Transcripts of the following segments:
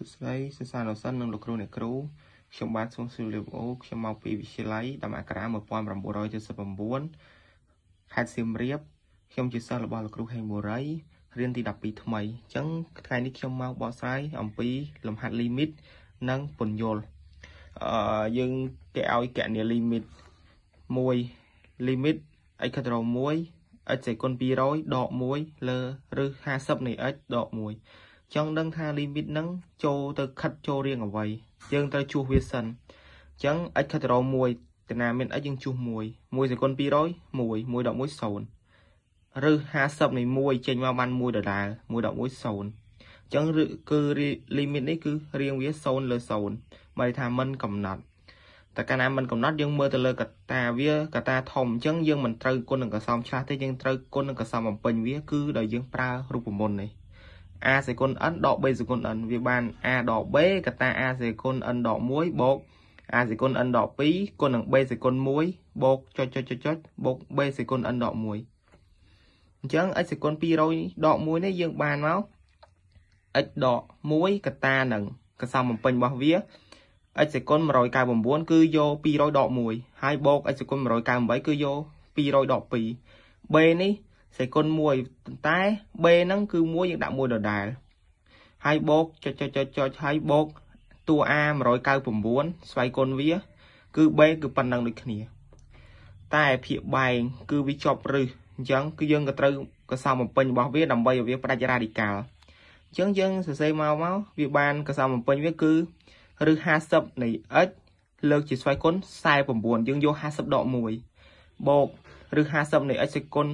សួស្តីសិស្សានុសិស្សនិងលោកគ្រូអ្នកគ្រូខ្ញុំបាទសូមសួរលោកអូខ្ញុំមកពីវិទ្យាល័យដំណាក់ក្រា1979ខេត្តសៀមរាប ខ្ញុំជាសិស្សរបស់លោកគ្រូហេងមូរីរៀនទី12ថ្មីអញ្ចឹងថ្ងៃនេះខ្ញុំមកបកស្រាយអំពីលំហាត់លីមីតនិងពន្យល់អឺយើងគេឲ្យកណនីលីមីត1លីមីត x ក្រូ1 x សេគុណ200ដក1លើឬ50នៃ x ដក1ចង់ដឹងថា limit ហ្នឹងចូលទៅខិតចូលរៀងអ្វីយើងត្រូវជួសវាសិនអញ្ចឹង x ខិតរោ1តាណាមាន x យើងជួស1 1សេគុន200 1 1.10 0ឬ50នៃ1ចេញមកបាន1ដុល្លារ1.10អញ្ចឹងឬគឺ limit នេះគឺរៀងវា0លើ0បើថាมันកំណត់តែកាលណាมันកំណត់យើងមើលទៅលើ កតាវាកតាធំអញ្ចឹងយើងមិនត្រូវគុណនឹងកសោមឆ្លាស់ទេយើងត្រូវគុណនឹងកសោមបំពេញវា គឺដោយយើង ប្រើរូបមន្តនេះ a សេគុណ n ដក b សេគុណ n វាបាន a ដក b កតា a សេគុណ n ដក1បូក a សេគុណ n ដក2គុណនឹង b សេគុណ1បូកចុចចុចចុចចុចបូក b សេគុណ n ដក1អញ្ចឹង x សេគុណ200ដក1នេះយើងបានមក x ដក1កតានឹងកសំបំពេញរបស់វា x សេគុណ199គឺយក200ដក1ហើយបូក x សេគុណ198គឺយក212 b នេះសេគុណមួយប៉ុន្តែ b ហ្នឹង គឺមួយយើងដាក់មួយដដែលហើយបូកចុចចុចចុចចុចហើយបូកតួ a 199ស្វ័យគុណវាគឺ b គឺប៉ុណ្ណឹងដូចគ្នាតែភាគបែងគឺវាជាប់រឹសអញ្ចឹងគឺយើងក៏ត្រូវកសោបំពេញរបស់វាដើម្បីឲ្យវាផ្ដាច់រ៉ាឌីកាល់អញ្ចឹងយើងសរសេរមកមកវាបានកសោបំពេញវាគឺឬ50នៃ x លើក ជាស្វ័យគុណ49យើងយក50ដក1បូកឬ50នៃ x គុណ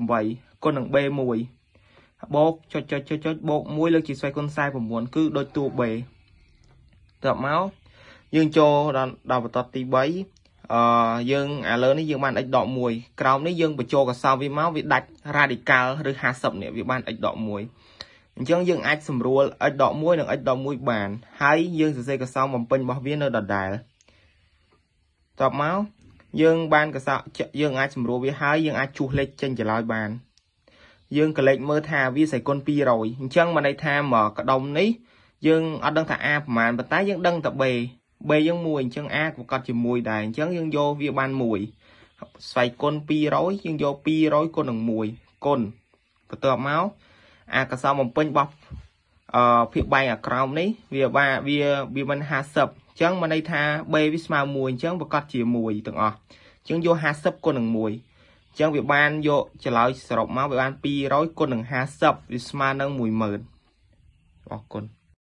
48គុណនឹង b1 បូកចុចចុចចុចចុចបូក1លើកជាស្វ័យគុណ49គឺដូចតួ b តបមកយើងចូលដល់ដល់បន្ទាត់ទី3អឺយើងឥឡូវនេះយើងបាន x ដក1ក្រោមនេះយើងបញ្ចូលកសោវាមកវាដាច់ radical ឬ50នេះវាបាន x ដក1អញ្ចឹងយើងអាចសម្រួល x ដក1និង x ដក1បានហើយយើងសរសេរកសោមបំពេញរបស់វានៅដដែលតបមកយើងបានកសក់យើងអាចសម្រួលវាហើយយើងអាចជួសលេខចេញចន្លោយបាន យើងក៏លេខមើលថាវាសីគុណ200អញ្ចឹងមកន័យថាមកកដុំនេះយើងអត់ដឹងថា A ប្រមាណប៉ុន្តែយើងដឹងតែ B B យើង1អញ្ចឹង A ប្រកាសជា1ដែរអញ្ចឹងយើងយកវាបាន1ស្វ័យគុណ200យើងយក200គុណនឹង1គុណបន្ទាប់មកអាកសោបំពេញរបស់អឺភាពបែងអាក្រោមនេះវាវាវាមិន50ចឹងមកន័យថា b វាស្មើ1អញ្ចឹងប្រកាសជា1ទាំងអស់អញ្ចឹងយក50គុណនឹង1អញ្ចឹងវាបានយកចម្លើយសរុបមកវាបាន200គុណនឹង50វាស្មើនឹង10000អរគុណ